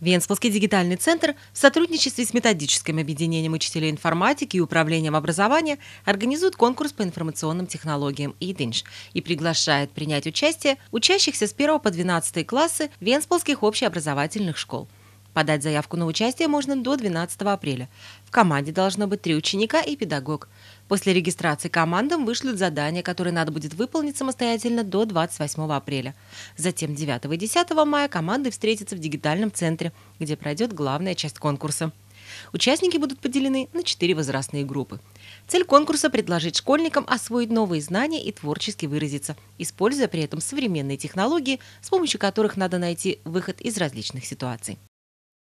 Венспилский дигитальный центр в сотрудничестве с методическим объединением учителей информатики и управлением образования организует конкурс по информационным технологиям «Идинж» и приглашает принять участие учащихся с 1 по 12 классы Венспилских общеобразовательных школ. Подать заявку на участие можно до 12 апреля. В команде должно быть три ученика и педагог. После регистрации командам вышлют задания, которые надо будет выполнить самостоятельно до 28 апреля. Затем 9 и 10 мая команды встретятся в дигитальном центре, где пройдет главная часть конкурса. Участники будут поделены на четыре возрастные группы. Цель конкурса – предложить школьникам освоить новые знания и творчески выразиться, используя при этом современные технологии, с помощью которых надо найти выход из различных ситуаций.